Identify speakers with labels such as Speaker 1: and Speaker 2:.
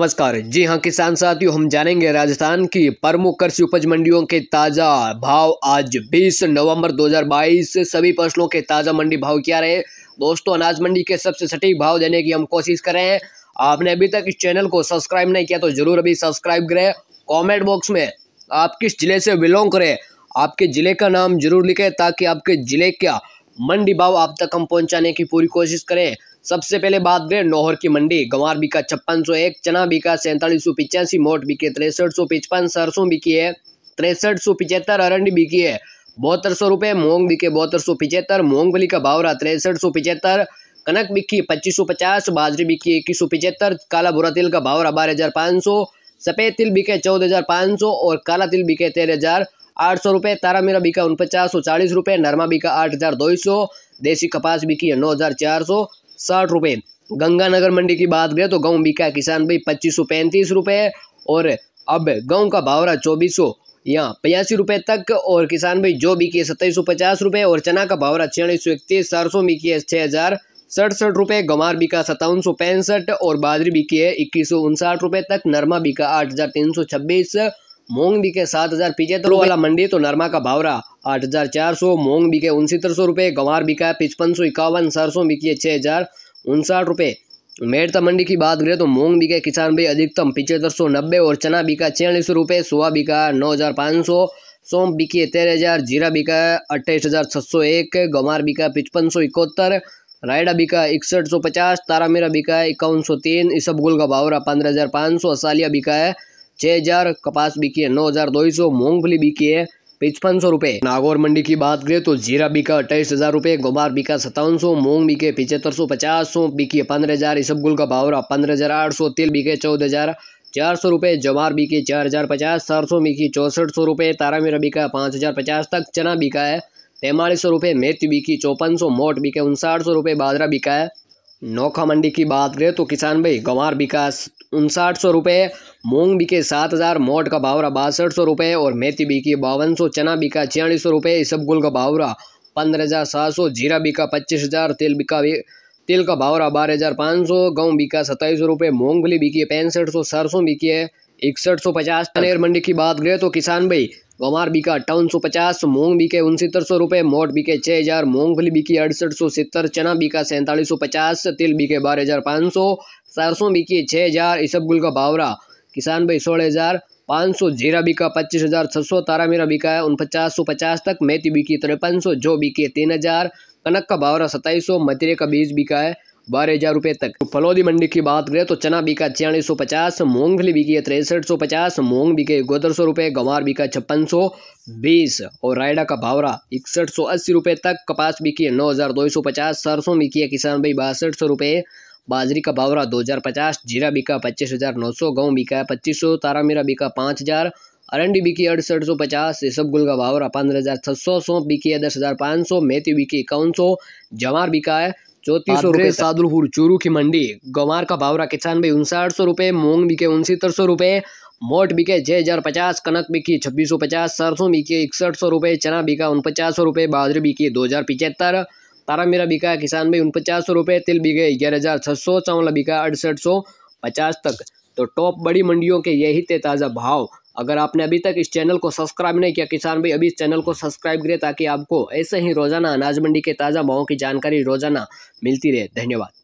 Speaker 1: नमस्कार जी हां किसान साथियों हम जानेंगे राजस्थान की प्रमुख कृषि उपज मंडियों के ताज़ा भाव आज 20 नवंबर 2022 सभी फसलों के ताज़ा मंडी भाव क्या रहे दोस्तों अनाज मंडी के सबसे सटीक भाव देने की हम कोशिश कर रहे हैं आपने अभी तक इस चैनल को सब्सक्राइब नहीं किया तो ज़रूर अभी सब्सक्राइब करें कॉमेंट बॉक्स में आप किस ज़िले से बिलोंग करें आपके ज़िले का नाम जरूर लिखें ताकि आपके ज़िले का मंडी भाव आप तक हम पहुँचाने की पूरी कोशिश करें सबसे पहले बात करें नोहर की मंडी गंवार बिका छप्पन सौ एक चना बिका सैंतालीस सौ पिचासी मोट बिके तिरसठ सौ पिचपन सरसों बिकी है तिरसठ सौ पिचहत्तर अरंडी बिकी है बहत्तर सौ रुपये मूंग बिके बहत्तर सौ पिचहत्तर मूंगफली का भावरा तिरसठ सौ पिचहत्तर कनक बिकी पच्चीस सौ पचास बाजरी बिकी इक्कीस सौ पिचहत्तर काला बुरा तिल का भावरा बारह हज़ार पाँच सौ सफ़ेद तिल बिके चौदह हज़ार पाँच सौ और काला तिल बिके तेरह हज़ार आठ सौ रुपये तारा मीरा बिका उनपचास सौ चालीस रुपये नरमा बिका आठ हज़ार दो सौ देसी कपास बिकी है नौ हज़ार चार सौ साठ रुपये गंगानगर मंडी की बात करें तो गाँव बिका किसान भाई पच्चीस सौ पैंतीस रुपये और अब गाँव का भावरा चौबीस सौ या पयासी रुपये तक और किसान भाई जो बिकी है सत्ताईस सौ पचास रुपये और चना का भावरा छियालीस सौ इकतीस सरसों बिकी है छः हज़ार सड़सठ रुपये गंवार बिका सत्तावन सौ पैंसठ और बाजरी बिकी है इक्कीस सौ उनसाठ रुपये तक नरमा बिका आठ हज़ार तीन सौ छब्बीस मूंग के सात हज़ार पिछहत्तर तो वाला मंडी तो नरमा का भावरा आठ हज़ार चार सौ बी के उनसीतर सौ रुपये गंवार बिका है पचपन सौ इक्यावन सरसों बिकी है छः हज़ार उनसाठ रुपये मेड़ता मंडी की बात करें तो मूंग बिके किसान भाई अधिकतम पिछहत्तर सौ नब्बे और चना बिका छियालीस सौ रुपये सोआ बिका नौ हज़ार पाँच सौ सौंप बिकी है तेरह हज़ार जीरा बिका है अट्ठाईस हज़ार छः सौ एक गंवार बिका है पचपन सौ इकहत्तर रायडा बिका इकसठ सौ पचास तारा बिका है इक्यावन सौ तीन इसबगुल का भावरा पंद्रह हज़ार पाँच सौ असालिया बिका है छः हज़ार कपास बिकी है नौ हज़ार दो सौ मूंगफली बिकी है पचपन सौ रुपये नागौर मंडी की बात करें तो जीरा बिका अट्ठाईस हज़ार रुपये गोबार बिका सत्तावन सौ मूंग बिके पिचहत्तर सौ पचास सौ बिकी है पंद्रह हज़ार इसबगुल का भावरा पंद्रह हज़ार आठ सौ तिल बिके चौदह हज़ार चार सौ रुपये जवार बिके चार हज़ार पचास सरसों बिकी चौंसठ सौ रुपये तारा मीरा बिका पाँच हज़ार पचास तक चना बिका है तैंतालीस सौ रुपये मेथी बिकी चौपन सौ मोट बिके उनसाठ सौ रुपये बाजरा बिका है नौखा मंडी की बात करें तो किसान भाई गंवार बिकास उनसाठ सौ रुपये मूँग बिके सात हज़ार मोट का भावरा बासठ सौ रुपये और मेथी बिकी बावन सौ चना बिका छियालीस सौ रुपये इसबगुल का भावरा पंद्रह हज़ार सात सौ जीरा बिका पच्चीस हज़ार तेल बिका तेल का भावरा बारह हज़ार पाँच सौ गहूँ बिका सत्ताईस सौ रुपये मूँगफली बिकी है पैंसठ सौ सरसों बिकी है इकसठ सौ पचास पनीर मंडी की बात करें तो किसान भाई गवार बीका अट्ठावन सौ पचास मूंग बीके उनसत्तर सौ रुपये मोट बीके छः हज़ार मूंगफली बीकी अड़सठ सौ सत्तर चना बीका सैंतालीस सौ पचास तिल बीके बारह हज़ार पाँच सौ सरसों बीकी छः हज़ार इसबगुल का भावरा किसान भाई सोलह हज़ार पाँच सौ जीरा बिका पच्चीस हज़ार छः सौ तारा मीरा बिका है उन पचास सौ पचास तक मेथी बिकी तिरपन सौ जो बिके तीन हज़ार कनक का भावरा सत्ताईस सौ मतरे का बीज बिका है बारह हज़ार रुपए तक तो फलौदी मंडी की बात करें तो चना बिका छियालीस सौ पचास मूंगफली बिकी है तिरसठ सौ पचास मूंग बिके गोदर सौ रुपए गंवार बिका छप्पन सौ बीस और रायडा का भावरा इकसठ सौ अस्सी रुपये तक कपास बिकी है नौ हज़ार दो सौ पचास सरसों बिकी है किसान भाई बासठ सौ रुपए बाजरी का भावरा दो हज़ार पचास जीरा बिका पच्चीस हज़ार नौ सौ गेहूँ बिका है पच्चीस सौ तारा मीरा बिका पाँच हज़ार अरंडी बिकी अड़सठ सौ पचास इसबगुल का भावरा पंद्रह हज़ार छह सौ सौंप बिकी है दस हज़ार पाँच सौ मेथी बिकी इक्यावन सौ जवार बिका है चौतीस सौ रुपये सादुलपुर चूरू की मंडी गंवार का भावरा किसान उनसाठ सौ रुपए मूंग बिके उनसीतर सौ रुपए मोट बिके छह हज़ार पचास कनक बिकी छब्बीस सौ पचास सरसों बिके इकसठ सौ रुपए चना बिका उनपचास सौ रुपये बाजरे बिकी दो हज़ार पिचहत्तर तारा मेरा बिका किसान भाई उनपचास सौ रुपये तिल बिके ग्यारह हज़ार छह सौ चावल बिका अड़सठ सौ पचास तक तो टॉप बड़ी मंडियों के यही थे ताज़ा भाव अगर आपने अभी तक इस चैनल को सब्सक्राइब नहीं किया किसान भाई अभी इस चैनल को सब्सक्राइब करें ताकि आपको ऐसे ही रोज़ाना अनाज मंडी के ताज़ा भावों की जानकारी रोज़ाना मिलती रहे धन्यवाद